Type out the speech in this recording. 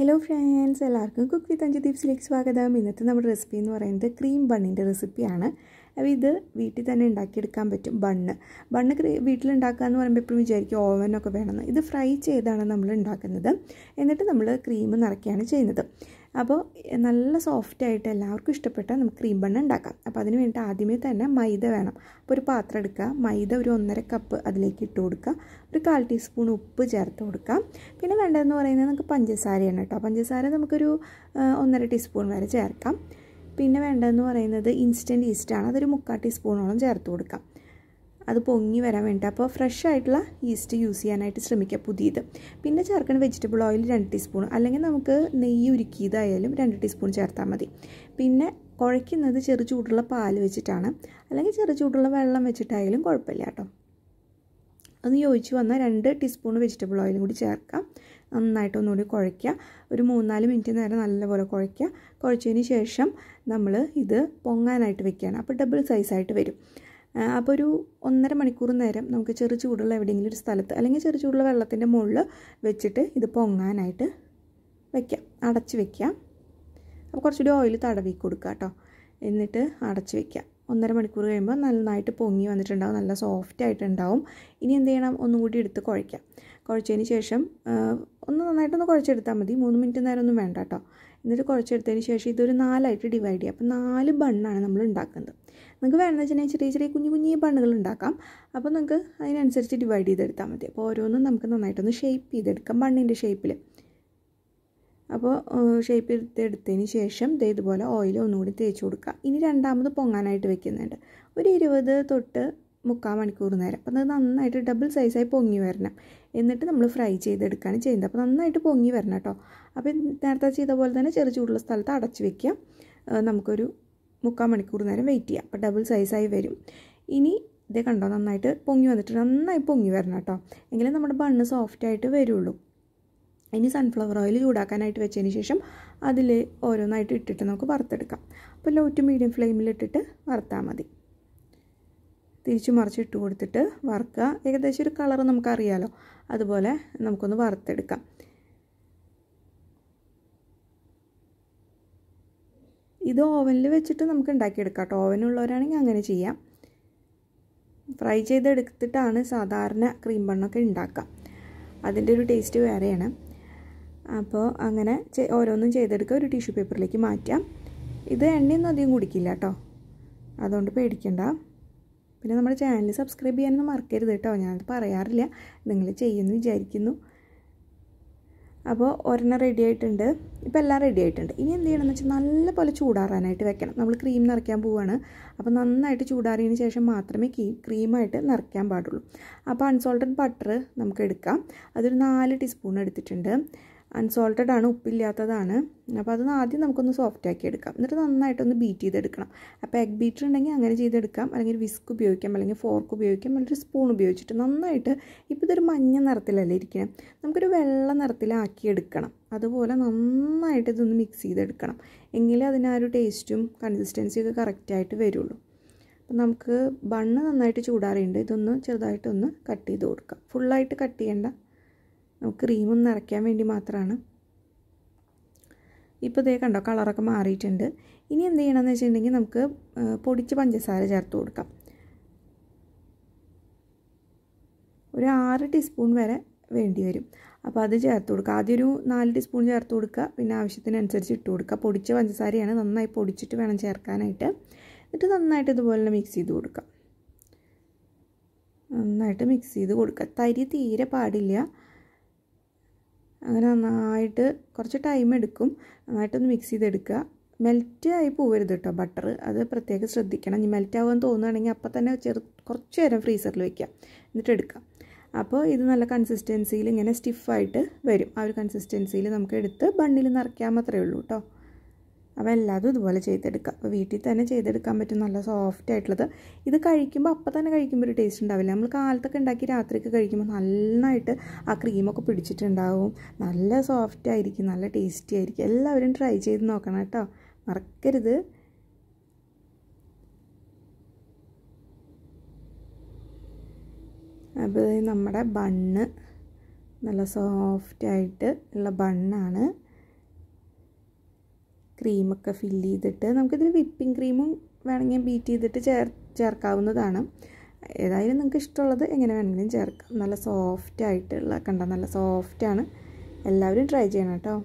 hello friends എല്ലാവർക്കും cook with അഞ്ച് ടിപ്സിലേക്ക് സ്വാഗതം ഇന്നത്തെ നമ്മുടെ റെസിപ്പി എന്ന് പറയുന്നത് ക്രീം ബണ്ണിൻ്റെ റെസിപ്പിയാണ് അപ്പോൾ ഇത് വീട്ടിൽ തന്നെ ഉണ്ടാക്കിയെടുക്കാൻ പറ്റും ബണ്ണ് ബണ്ണ് വീട്ടിലുണ്ടാക്കുക എന്ന് പറയുമ്പോൾ എപ്പോഴും വിചാരിക്കും ഓവനൊക്കെ വേണമെന്ന് ഇത് ഫ്രൈ ചെയ്താണ് നമ്മൾ ഉണ്ടാക്കുന്നത് എന്നിട്ട് നമ്മൾ ക്രീം നിറയ്ക്കുകയാണ് ചെയ്യുന്നത് അപ്പോൾ നല്ല സോഫ്റ്റ് ആയിട്ട് എല്ലാവർക്കും ഇഷ്ടപ്പെട്ട നമുക്ക് ക്രീം ബണ്ണ ഉണ്ടാക്കാം അപ്പോൾ അതിന് വേണ്ടി ആദ്യമേ തന്നെ മൈദ വേണം അപ്പോൾ ഒരു പാത്രം എടുക്കുക മൈദ ഒരു ഒന്നര കപ്പ് അതിലേക്ക് ഇട്ട് കൊടുക്കുക ഒരു കാൽ ടീസ്പൂൺ ഉപ്പ് ചേർത്ത് കൊടുക്കാം പിന്നെ വേണ്ടതെന്ന് പറയുന്നത് നമുക്ക് പഞ്ചസാരയാണ് കേട്ടോ പഞ്ചസാര നമുക്കൊരു ഒന്നര ടീസ്പൂൺ വരെ ചേർക്കാം പിന്നെ വേണ്ടതെന്ന് പറയുന്നത് ഇൻസ്റ്റൻറ്റ് ഈസ്റ്റാണ് അതൊരു മുക്കാൽ ടീസ്പൂണോളം ചേർത്ത് കൊടുക്കാം അത് പൊങ്ങി വരാൻ വേണ്ടിയിട്ട് അപ്പോൾ ഫ്രഷ് ആയിട്ടുള്ള ഈസ്റ്റ് യൂസ് ചെയ്യാനായിട്ട് ശ്രമിക്കുക പുതിയത് പിന്നെ ചേർക്കുന്ന വെജിറ്റബിൾ ഓയിൽ രണ്ട് ടീസ്പൂൺ അല്ലെങ്കിൽ നമുക്ക് നെയ്യ് ഉരുക്കിയതായാലും രണ്ട് ടീസ്പൂൺ ചേർത്താൽ മതി പിന്നെ കുഴയ്ക്കുന്നത് ചെറു ചൂടുള്ള പാൽ വെച്ചിട്ടാണ് അല്ലെങ്കിൽ ചെറു ചൂടുള്ള വെള്ളം വെച്ചിട്ടായാലും കുഴപ്പമില്ല കേട്ടോ ഒന്ന് യോജിച്ച് വന്നാൽ രണ്ട് ടീസ്പൂൺ വെജിറ്റബിൾ ഓയിലും കൂടി ചേർക്കാം നന്നായിട്ട് ഒന്നുകൂടി കുഴയ്ക്കുക ഒരു മൂന്നാല് മിനിറ്റ് നേരം നല്ലപോലെ കുഴയ്ക്കുക കുഴച്ചതിന് ശേഷം നമ്മൾ ഇത് പൊങ്ങാനായിട്ട് വെക്കുകയാണ് അപ്പോൾ ഡബിൾ സൈസായിട്ട് വരും അപ്പോൾ ഒരു ഒന്നര മണിക്കൂർ നേരം നമുക്ക് ചെറു ചൂടുള്ള എവിടെയെങ്കിലും ഒരു സ്ഥലത്ത് അല്ലെങ്കിൽ ചെറു ചൂടുള്ള വെള്ളത്തിൻ്റെ മുകളിൽ വെച്ചിട്ട് ഇത് പൊങ്ങാനായിട്ട് വെക്കാം അടച്ച് വെക്കാം അപ്പോൾ കുറച്ചുകൂടി ഓയിൽ തടവി കൊടുക്കുക കേട്ടോ എന്നിട്ട് അടച്ച് വെക്കാം ഒന്നര മണിക്കൂർ കഴിയുമ്പോൾ നന്നായിട്ട് പൊങ്ങി വന്നിട്ടുണ്ടാവും നല്ല സോഫ്റ്റ് ആയിട്ടുണ്ടാവും ഇനി എന്ത് ചെയ്യണം ഒന്നും കൂടി എടുത്ത് കുഴയ്ക്കാം കുഴച്ചതിന് ശേഷം ഒന്ന് നന്നായിട്ടൊന്ന് കുഴച്ചെടുത്താൽ മതി മൂന്ന് മിനിറ്റ് ഒന്നും വേണ്ട കേട്ടോ എന്നിട്ട് കുഴച്ചെടുത്തതിന് ശേഷം ഇതൊരു നാലായിട്ട് ഡിവൈഡ് ചെയ്യുക അപ്പോൾ നാല് ബണ്ണാണ് നമ്മൾ ഉണ്ടാക്കുന്നത് നിങ്ങൾക്ക് വേണമെന്ന് വെച്ചിട്ടുണ്ടെങ്കിൽ ചെറിയ ചെറിയ കുഞ്ഞു കുഞ്ഞു ബണ്ണുകൾ ഉണ്ടാക്കാം അപ്പോൾ നിങ്ങൾക്ക് അതിനനുസരിച്ച് ഡിവൈഡ് ചെയ്തെടുത്താൽ മതി അപ്പോൾ ഓരോന്നും നമുക്ക് നന്നായിട്ടൊന്ന് ഷേപ്പ് ചെയ്തെടുക്കാം ബണ്ണിൻ്റെ ഷേപ്പിൽ അപ്പോൾ ഷേപ്പ് എടുത്തെടുത്തതിന് ശേഷം ഇതേതുപോലെ ഓയിൽ ഒന്നുകൂടി തേച്ച് കൊടുക്കുക ഇനി രണ്ടാമത് പൊങ്ങാനായിട്ട് വെക്കുന്നുണ്ട് ഒരു ഇരുപത് തൊട്ട് മുക്കാൽ മണിക്കൂർ നേരം അപ്പം അത് നന്നായിട്ട് ഡബിൾ സൈസായി പൊങ്ങി വരണം എന്നിട്ട് നമ്മൾ ഫ്രൈ ചെയ്തെടുക്കുകയാണ് ചെയ്യുന്നത് അപ്പോൾ നന്നായിട്ട് പൊങ്ങി വരണം കേട്ടോ അപ്പോൾ നേരത്തെ ചെയ്ത പോലെ തന്നെ ചെറു ചൂടുള്ള സ്ഥലത്ത് അടച്ചു വെക്കുക നമുക്കൊരു മുക്കാൽ മണിക്കൂർ നേരം വെയിറ്റ് ചെയ്യാം അപ്പോൾ ഡബിൾ സൈസായി വരും ഇനി ഇതേ കണ്ടോ നന്നായിട്ട് പൊങ്ങി വന്നിട്ട് നന്നായി പൊങ്ങി വരണം കേട്ടോ എങ്കിലും നമ്മുടെ ബണ്ണ് സോഫ്റ്റായിട്ട് വരുള്ളൂ ഇനി സൺഫ്ലവർ ഓയിൽ ചൂടാക്കാനായിട്ട് വെച്ചതിന് ശേഷം അതിൽ ഓരോന്നായിട്ട് ഇട്ടിട്ട് നമുക്ക് വറുത്തെടുക്കാം അപ്പോൾ ലോ ടു മീഡിയം ഫ്ലെയിമിലിട്ടിട്ട് വറുത്താൽ മതി തിരിച്ചു മറിച്ച് ഇട്ട് കൊടുത്തിട്ട് വറുക്കുക ഏകദേശം ഒരു കളർ നമുക്കറിയാലോ അതുപോലെ നമുക്കൊന്ന് വറുത്തെടുക്കാം ഇത് ഓവനിൽ വെച്ചിട്ട് നമുക്ക് ഉണ്ടാക്കിയെടുക്കാം കേട്ടോ ഓവനുള്ളവരാണെങ്കിൽ അങ്ങനെ ചെയ്യാം ഫ്രൈ ചെയ്തെടുത്തിട്ടാണ് സാധാരണ ക്രീം ബണ്ണൊക്കെ ഉണ്ടാക്കാം അതിൻ്റെ ഒരു ടേസ്റ്റ് വേറെയാണ് അപ്പോൾ അങ്ങനെ ഓരോന്നും ചെയ്തെടുക്കുക ഒരു ടിഷ്യൂ പേപ്പറിലേക്ക് മാറ്റാം ഇത് എണ്ണയൊന്നും അധികം കുടിക്കില്ല കേട്ടോ അതുകൊണ്ട് പേടിക്കണ്ട പിന്നെ നമ്മുടെ ചാനൽ സബ്സ്ക്രൈബ് ചെയ്യാനൊന്നും മറക്കരുത് കേട്ടോ ഞാനത് പറയാറില്ല നിങ്ങൾ ചെയ്യുമെന്ന് വിചാരിക്കുന്നു അപ്പോൾ ഒരെണ്ണം റെഡി ആയിട്ടുണ്ട് ഇപ്പോൾ എല്ലാം റെഡി ആയിട്ടുണ്ട് ഇനി എന്ത് ചെയ്യണമെന്ന് വെച്ചാൽ നല്ലപോലെ ചൂടാറാനായിട്ട് വെക്കണം നമ്മൾ ക്രീം നിറയ്ക്കാൻ പോവുകയാണ് അപ്പോൾ നന്നായിട്ട് ചൂടാറിയതിന് ശേഷം മാത്രമേ ക്രീമായിട്ട് നിറയ്ക്കാൻ പാടുള്ളൂ അപ്പോൾ അൺസോൾട്ടഡ് ബട്ടർ നമുക്ക് എടുക്കാം അതൊരു നാല് ടീസ്പൂൺ എടുത്തിട്ടുണ്ട് അൺസോൾട്ടഡ് ആണ് ഉപ്പില്ലാത്തതാണ് അപ്പോൾ അത് ആദ്യം നമുക്കൊന്ന് സോഫ്റ്റ് ആക്കി എടുക്കാം എന്നിട്ട് നന്നായിട്ടൊന്ന് ബീറ്റ് ചെയ്തെടുക്കണം അപ്പോൾ എഗ് ബീറ്റർ ഉണ്ടെങ്കിൽ അങ്ങനെ ചെയ്തെടുക്കാം അല്ലെങ്കിൽ വിസ്ക് ഉപയോഗിക്കാം അല്ലെങ്കിൽ ഫോർക്ക് ഉപയോഗിക്കാം അല്ലെങ്കിൽ സ്പൂൺ ഉപയോഗിച്ചിട്ട് നന്നായിട്ട് ഇപ്പോൾ ഇതൊരു മഞ്ഞ നിറത്തിലല്ലേ ഇരിക്കണം നമുക്കൊരു വെള്ള നിറത്തിലാക്കി എടുക്കണം അതുപോലെ നന്നായിട്ട് ഇതൊന്ന് മിക്സ് ചെയ്തെടുക്കണം എങ്കിലേ അതിന് ആ ഒരു ടേസ്റ്റും കൺസിസ്റ്റൻസിയൊക്കെ കറക്റ്റായിട്ട് വരുള്ളൂ അപ്പം നമുക്ക് ബണ്ണ് നന്നായിട്ട് ചൂടാറിയുണ്ട് ഇതൊന്ന് ചെറുതായിട്ടൊന്ന് കട്ട് ചെയ്ത് കൊടുക്കാം ഫുള്ളായിട്ട് കട്ട് ചെയ്യേണ്ട നമുക്ക് ക്രീമും നിറയ്ക്കാൻ വേണ്ടി മാത്രമാണ് ഇപ്പോൾ ഇതേ കണ്ടോ കളറൊക്കെ മാറിയിട്ടുണ്ട് ഇനി എന്ത് ചെയ്യണമെന്ന് വെച്ചിട്ടുണ്ടെങ്കിൽ നമുക്ക് പൊടിച്ച് പഞ്ചസാര ചേർത്ത് കൊടുക്കാം ഒരു ആറ് ടീസ്പൂൺ വരെ വേണ്ടി വരും അപ്പോൾ അത് ചേർത്ത് കൊടുക്കുക ആദ്യം ഒരു നാല് ടീസ്പൂൺ ചേർത്ത് കൊടുക്കുക പിന്നെ ആവശ്യത്തിനനുസരിച്ച് ഇട്ട് കൊടുക്കുക പൊടിച്ച പഞ്ചസാരയാണ് നന്നായി പൊടിച്ചിട്ട് വേണം ചേർക്കാനായിട്ട് എന്നിട്ട് നന്നായിട്ട് ഇതുപോലെ തന്നെ മിക്സ് ചെയ്ത് കൊടുക്കുക നന്നായിട്ട് മിക്സ് ചെയ്ത് കൊടുക്കുക തരി തീരെ പാടില്ല അങ്ങനെ നന്നായിട്ട് കുറച്ച് ടൈം എടുക്കും നന്നായിട്ടൊന്ന് മിക്സ് ചെയ്തെടുക്കുക മെൽറ്റ് ആയി പോവരുത് കേട്ടോ ബട്ടർ അത് പ്രത്യേകം ശ്രദ്ധിക്കണം ഇനി മെൽറ്റ് ആവാൻ തോന്നുകയാണെങ്കിൽ അപ്പം തന്നെ ചെറു കുറച്ച് നേരം ഫ്രീസറിൽ വയ്ക്കുക എന്നിട്ട് എടുക്കാം അപ്പോൾ ഇത് നല്ല കൺസിസ്റ്റൻസിയിൽ ഇങ്ങനെ സ്റ്റിഫായിട്ട് വരും ആ ഒരു കൺസിസ്റ്റൻസിയിൽ നമുക്ക് എടുത്ത് ബണ്ണിൽ നിറയ്ക്കാൻ മാത്രമേ ഉള്ളൂ കേട്ടോ അപ്പോൾ എല്ലാതും ഇതുപോലെ ചെയ്തെടുക്കുക അപ്പോൾ വീട്ടിൽ തന്നെ ചെയ്തെടുക്കാൻ പറ്റും നല്ല സോഫ്റ്റ് ആയിട്ടുള്ളത് ഇത് കഴിക്കുമ്പോൾ അപ്പം തന്നെ കഴിക്കുമ്പോൾ ഒരു ടേസ്റ്റ് ഉണ്ടാവില്ല നമ്മൾ കാലത്തൊക്കെ ഉണ്ടാക്കി രാത്രിയൊക്കെ കഴിക്കുമ്പോൾ നന്നായിട്ട് ആ ക്രീമൊക്കെ പിടിച്ചിട്ടുണ്ടാവും നല്ല സോഫ്റ്റ് ആയിരിക്കും നല്ല ടേസ്റ്റി ആയിരിക്കും എല്ലാവരും ട്രൈ ചെയ്ത് നോക്കണം കേട്ടോ മറക്കരുത് അപ്പോൾ നമ്മുടെ ബണ്ണ് നല്ല സോഫ്റ്റായിട്ട് ഉള്ള ബണ്ണാണ് ക്രീമൊക്കെ ഫില്ല് ചെയ്തിട്ട് നമുക്കിതിൽ വിപ്പിംഗ് ക്രീമും വേണമെങ്കിൽ ബീറ്റ് ചെയ്തിട്ട് ചേർ ചേർക്കാവുന്നതാണ് ഏതായാലും നിങ്ങൾക്ക് ഇഷ്ടമുള്ളത് എങ്ങനെ വേണമെങ്കിലും ചേർക്കാം നല്ല സോഫ്റ്റ് ആയിട്ടുള്ള കണ്ട നല്ല സോഫ്റ്റാണ് എല്ലാവരും ട്രൈ ചെയ്യണം കേട്ടോ